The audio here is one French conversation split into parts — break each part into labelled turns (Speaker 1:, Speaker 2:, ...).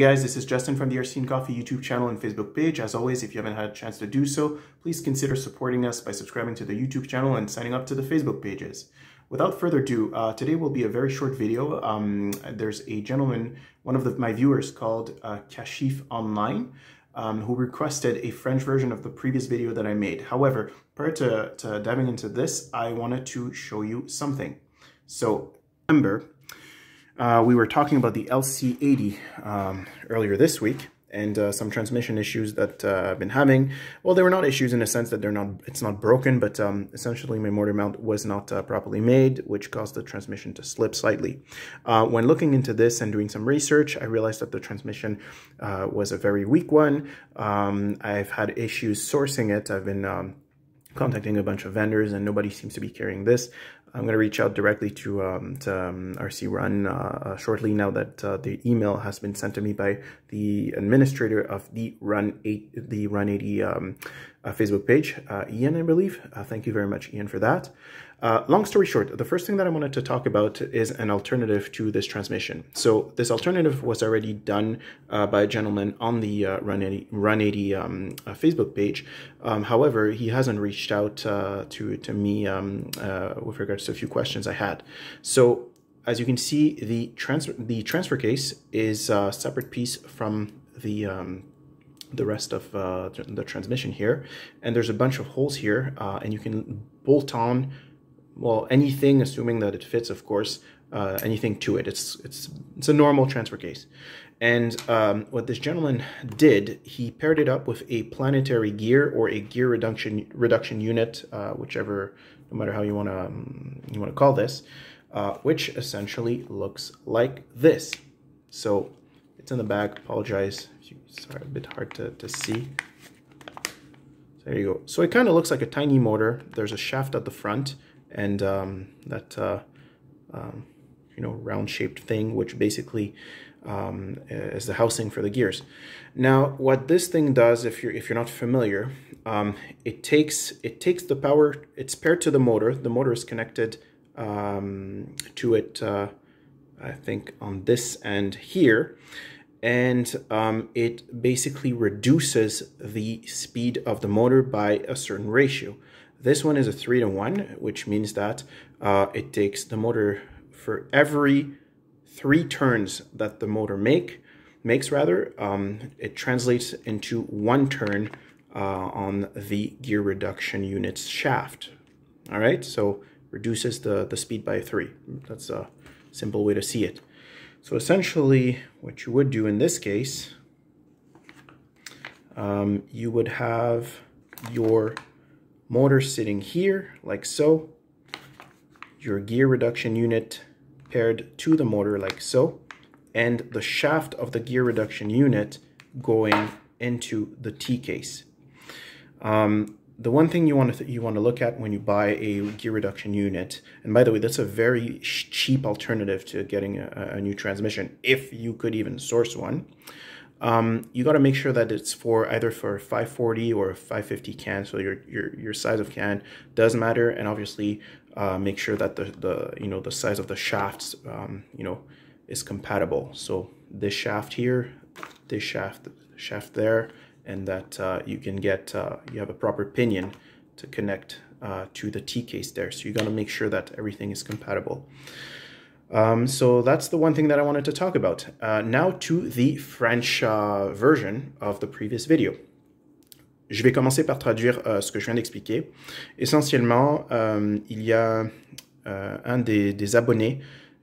Speaker 1: Hey guys, this is Justin from the Erskine Coffee YouTube channel and Facebook page. As always, if you haven't had a chance to do so, please consider supporting us by subscribing to the YouTube channel and signing up to the Facebook pages. Without further ado, uh, today will be a very short video. Um, there's a gentleman, one of the, my viewers called uh, Kashif Online, um, who requested a French version of the previous video that I made. However, prior to, to diving into this, I wanted to show you something. So remember, uh, we were talking about the LC80 um, earlier this week and uh, some transmission issues that uh, I've been having. Well, they were not issues in a sense that they're not, it's not broken, but um, essentially my motor mount was not uh, properly made, which caused the transmission to slip slightly. Uh, when looking into this and doing some research, I realized that the transmission was a very weak one. Um, I've had issues sourcing it. I've been um, contacting a bunch of vendors and nobody seems to be carrying this. I'm going to reach out directly to, um, to um, RC Run uh, uh, shortly now that uh, the email has been sent to me by the administrator of the Run 8, the Run 80 um, uh, Facebook page, uh, Ian, I believe. Uh, thank you very much, Ian, for that. Uh, long story short, the first thing that I wanted to talk about is an alternative to this transmission. So this alternative was already done uh, by a gentleman on the uh, Run 80, Run 80 um, Facebook page. Um, however, he hasn't reached out to, to me um, with regards to a few questions I had. So as you can see, the transfer, the transfer case is a separate piece from the um, the rest of uh, the transmission here. And there's a bunch of holes here uh, and you can bolt on, well, anything, assuming that it fits, of course, uh, anything to it. It's, it's, it's a normal transfer case. And um, what this gentleman did, he paired it up with a planetary gear or a gear reduction reduction unit, uh, whichever, no matter how you want to um, you want to call this, uh, which essentially looks like this. So it's in the bag. Apologize sorry, a bit hard to, to see. So there you go. So it kind of looks like a tiny motor. There's a shaft at the front and um, that, uh, um, you know, round-shaped thing, which basically um, is the housing for the gears. Now, what this thing does, if you're if you're not familiar, um, it takes it takes the power. It's paired to the motor. The motor is connected um, to it. Uh, I think on this end here, and um, it basically reduces the speed of the motor by a certain ratio. This one is a 3 to 1, which means that uh, it takes the motor for every three turns that the motor make makes rather, um, it translates into one turn uh, on the gear reduction unit's shaft. All right, so reduces the, the speed by three. That's a simple way to see it. So essentially what you would do in this case, um, you would have your motor sitting here like so, your gear reduction unit paired to the motor like so, and the shaft of the gear reduction unit going into the T-case. Um, the one thing you want to you want to look at when you buy a gear reduction unit, and by the way, that's a very cheap alternative to getting a, a new transmission if you could even source one. Um, you got to make sure that it's for either for 540 or 550 can, so your your your size of can does matter, and obviously uh, make sure that the the you know the size of the shafts um, you know is compatible. So this shaft here, this shaft shaft there, and that uh, you can get, uh, you have a proper pinion to connect uh, to the T-case there. So you gotta make sure that everything is compatible. Um, so that's the one thing that I wanted to talk about. Uh, now to the French uh, version of the previous video. Je vais commencer par traduire euh, ce que je viens d'expliquer. Essentiellement, euh, il y a euh, un des, des abonnés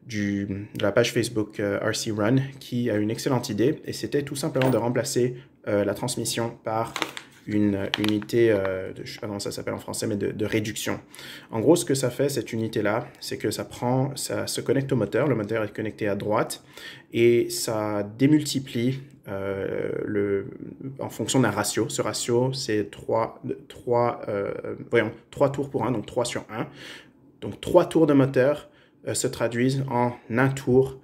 Speaker 1: de la page Facebook euh, RC Run qui a une excellente idée et c'était tout simplement de remplacer euh, la transmission par une euh, unité, de, ça s'appelle en français, mais de, réduction. En gros, ce que ça fait, cette unité-là, c'est que ça prend, ça se connecte au moteur, le moteur est connecté à droite, et ça démultiplie le, en fonction d'un ratio. Ce ratio, c'est 3, voyons, 3 tours pour 1, donc 3 sur 1. Donc 3 tours de moteur euh, se traduisent en un tour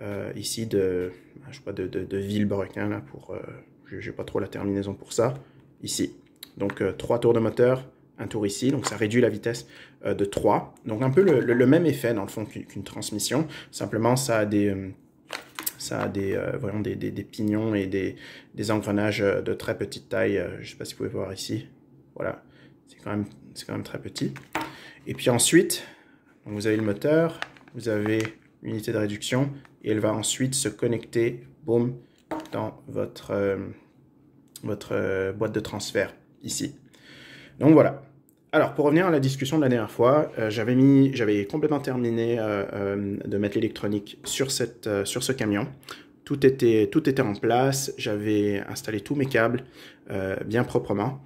Speaker 1: euh, ici de, bah, je sais de, de, de Villebrequin, là, pour, euh, j'ai pas trop la terminaison pour ça, ici. Donc trois tours de moteur, un tour ici, donc ça réduit la vitesse de 3. Donc un peu le, même effet dans le fond qu'une transmission, simplement ça a des, ça a des, des, des, pignons et des, des, engrenages de très petite taille, je ne sais pas si vous pouvez voir ici, voilà, c'est quand, même, quand même très petit. Et puis ensuite, vous avez le moteur, vous avez l'unité de réduction et elle va ensuite se connecter, boum, dans votre, euh, votre euh, boîte de transfert ici. Donc voilà. Alors pour revenir à la discussion de la dernière fois, euh, j'avais mis, j'avais complètement terminé de mettre l'électronique sur cette, sur ce camion. Tout était, tout était en place. J'avais installé tous mes câbles bien proprement.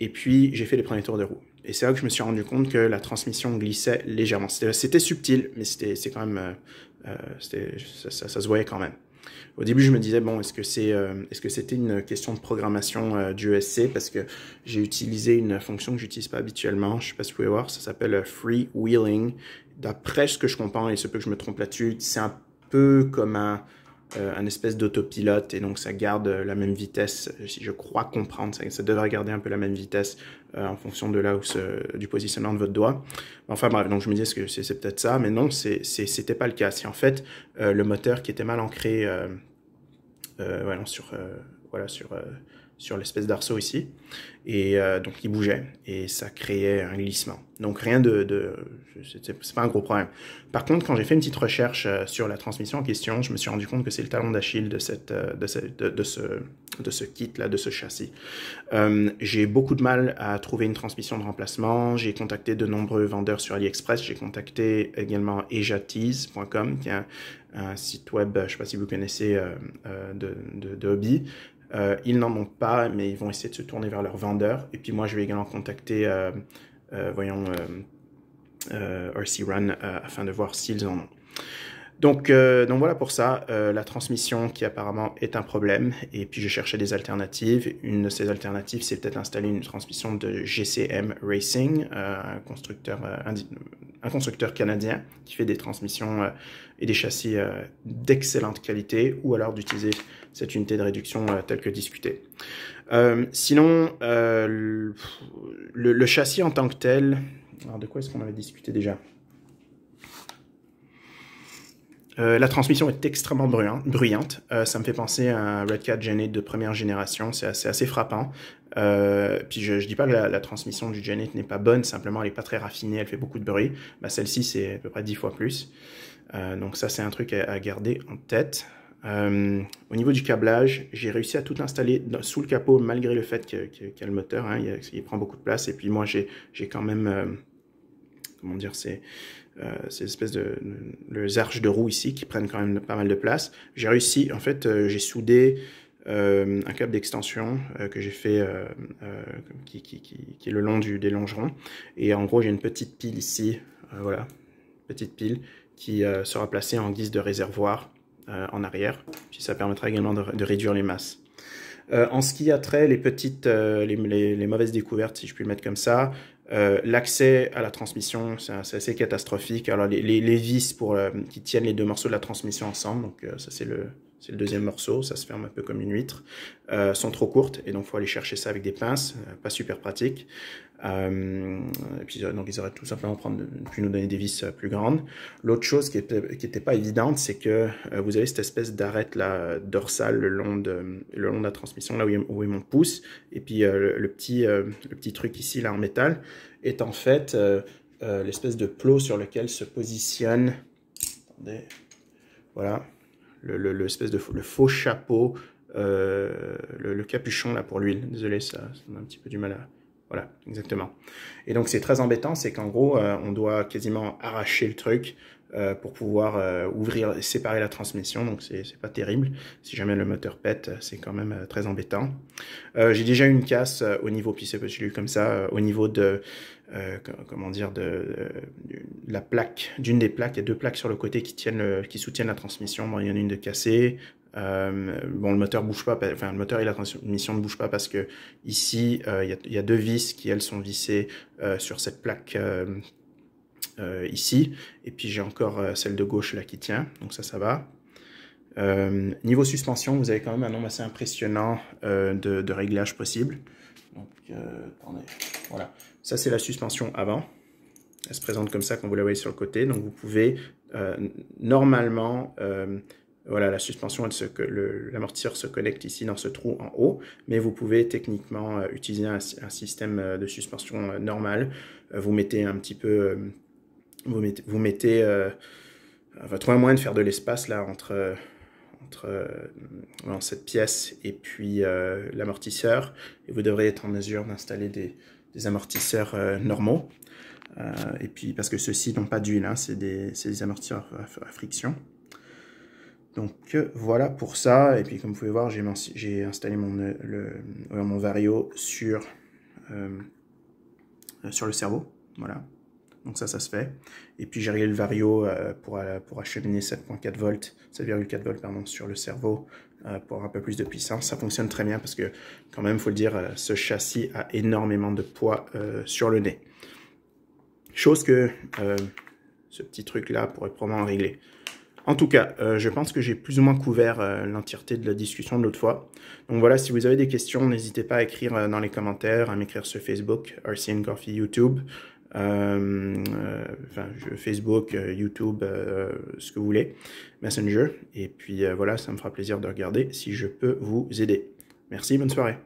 Speaker 1: Et puis j'ai fait les premiers tours de roue et c'est là que je me suis rendu compte que la transmission glissait légèrement. C'était subtil, mais c'était quand même, euh, euh ça, ça, ça, se voyait quand même. Au début, je me disais, bon, est-ce que c'est, euh, est-ce que c'était une question de programmation euh, du ESC parce que j'ai utilisé une fonction que j'utilise pas habituellement. Je sais pas si vous pouvez voir, ça s'appelle free wheeling. D'après ce que je comprends et ce peut que je me trompe là-dessus, c'est un peu comme un euh, un espèce d'autopilote et donc ça garde euh, la même vitesse, si je crois comprendre, ça, devrait garder un peu la même vitesse euh, en fonction de là où du positionnement de votre doigt. Enfin bref, donc je me disais que c'est peut-être ça, mais non, c'était pas le cas. C'est en fait le moteur qui était mal ancré voilà, sur, voilà, sur sur l'espèce d'arceau ici. Et euh, donc il bougeait et ça créait un glissement. Donc rien de... c'est pas un gros problème. Par contre, quand j'ai fait une petite recherche euh, sur la transmission en question, je me suis rendu compte que c'est le talon d'Achille de, euh, de, de, ce, kit-là, de ce châssis. j'ai beaucoup de mal à trouver une transmission de remplacement. J'ai contacté de nombreux vendeurs sur AliExpress. J'ai contacté également ejatiz.com, qui est un, site web, je ne sais pas si vous connaissez, de, de, de hobby, euh, ils n'en ont pas, mais ils vont essayer de se tourner vers leurs vendeurs. Et puis moi, je vais également contacter, euh, euh, voyons, RC Run afin de voir s'ils en ont. Euh, donc, voilà pour ça, euh, la transmission qui apparemment est un problème. Et puis je cherchais des alternatives. Une de ces alternatives, c'est peut-être installer une transmission de GCM Racing, euh, un, constructeur, un constructeur canadien qui fait des transmissions et des châssis d'excellente qualité, ou alors d'utiliser cette unité de réduction telle que discutée. sinon, le, châssis en tant que tel, alors de quoi est-ce qu'on avait discuté déjà euh, la transmission est extrêmement bruyante. Euh, ça me fait penser à un Red Cat de première génération. C'est assez, frappant. Euh, puis je, ne dis pas que la, transmission du Genet n'est pas bonne. Simplement, elle est pas très raffinée. Elle fait beaucoup de bruit. Bah, Celle-ci, c'est à peu près 10 fois plus. donc ça, c'est un truc à, garder en tête. au niveau du câblage, j'ai réussi à tout installer sous le capot malgré le fait qu'il y a le moteur. Hein. il, prend beaucoup de place. Et puis moi, j'ai quand même... comment dire c'est euh, ces espèces de les arches de roue ici qui prennent quand même pas mal de place. J'ai réussi, en fait, euh, j'ai soudé euh, un câble d'extension que j'ai fait qui, qui, qui, qui, est le long du, des longerons. Et en gros, j'ai une petite pile ici, voilà, petite pile qui sera placée en guise de réservoir en arrière. Puis ça permettra également de réduire les masses. Euh, en ce qui a trait les petites, euh, les, mauvaises découvertes, si je puis mettre comme ça, euh, l'accès à la transmission, c'est assez catastrophique. Alors les, les vis pour, qui tiennent les deux morceaux de la transmission ensemble, donc ça c'est le, c'est le deuxième morceau, ça se ferme un peu comme une huître, euh, sont trop courtes et donc faut aller chercher ça avec des pinces, euh, pas super pratique. Euh, et puis euh, donc ils auraient tout simplement prendre, pu nous donner des vis plus grandes. L'autre chose qui n'était était pas évidente, c'est que vous avez cette espèce d'arête là dorsale le long de le long de la transmission là où, est, mon pouce et puis le, petit le petit truc ici là en métal est en fait l'espèce de plot sur lequel se positionne. Attendez, voilà le, de faux, le faux chapeau, euh, le, capuchon là pour l'huile. Désolé, ça, ça un petit peu du mal à... Voilà, exactement. Et donc c'est très embêtant, c'est qu'en gros, euh, on doit quasiment arracher le truc euh, pour pouvoir ouvrir et séparer la transmission, donc c'est pas terrible. Si jamais le moteur pète, c'est quand même très embêtant. J'ai déjà eu une casse au niveau, puis c'est comme ça, au niveau de, euh, comment dire, de, euh, la plaque, d'une des plaques, il y a deux plaques sur le côté qui, tiennent qui soutiennent la transmission. Bon, il y en a une de cassée. Euh, bon, le moteur bouge pas, enfin le moteur et la transmission ne bougent pas parce que ici il y, a, deux vis qui elles sont vissées sur cette plaque ici, et puis j'ai encore celle de gauche là qui tient, donc ça ça va. niveau suspension, vous avez quand même un nombre assez impressionnant de, réglages possibles. Donc, attendez, voilà. Ça, c'est la suspension avant. Elle se présente comme ça quand vous la voyez sur le côté. Donc, vous pouvez euh, normalement... Euh, voilà, la suspension, l'amortisseur se connecte ici dans ce trou en haut, mais vous pouvez techniquement euh, utiliser un, système de suspension normal. vous mettez un petit peu, vous mettez, vous mettez on va de faire de l'espace là entre, entre cette pièce et puis l'amortisseur et vous devrez être en mesure d'installer des, des amortisseurs euh, normaux. Euh, et puis parce que ceux-ci n'ont pas d'huile, hein, c'est des, amortisseurs à, friction. Donc euh, voilà pour ça. Et puis comme vous pouvez voir, j'ai installé mon, mon vario sur, sur le cerveau. Voilà donc ça, ça se fait. Et puis j'ai réglé le vario euh, euh, pour, acheminer 7.4 volts, 7,4 volts sur le cerveau euh, pour un peu plus de puissance. Ça fonctionne très bien parce que quand même, il faut le dire, ce châssis a énormément de poids sur le nez. Chose que ce petit truc-là pourrait probablement régler. En tout cas, je pense que j'ai plus ou moins couvert l'entièreté de la discussion de l'autre fois. Donc voilà, si vous avez des questions, n'hésitez pas à écrire dans les commentaires, à m'écrire sur Facebook, RCN Coffee YouTube. Euh, euh, enfin, Facebook, euh, YouTube, ce que vous voulez, Messenger. Et puis voilà, ça me fera plaisir de regarder si je peux vous aider. Merci, bonne soirée.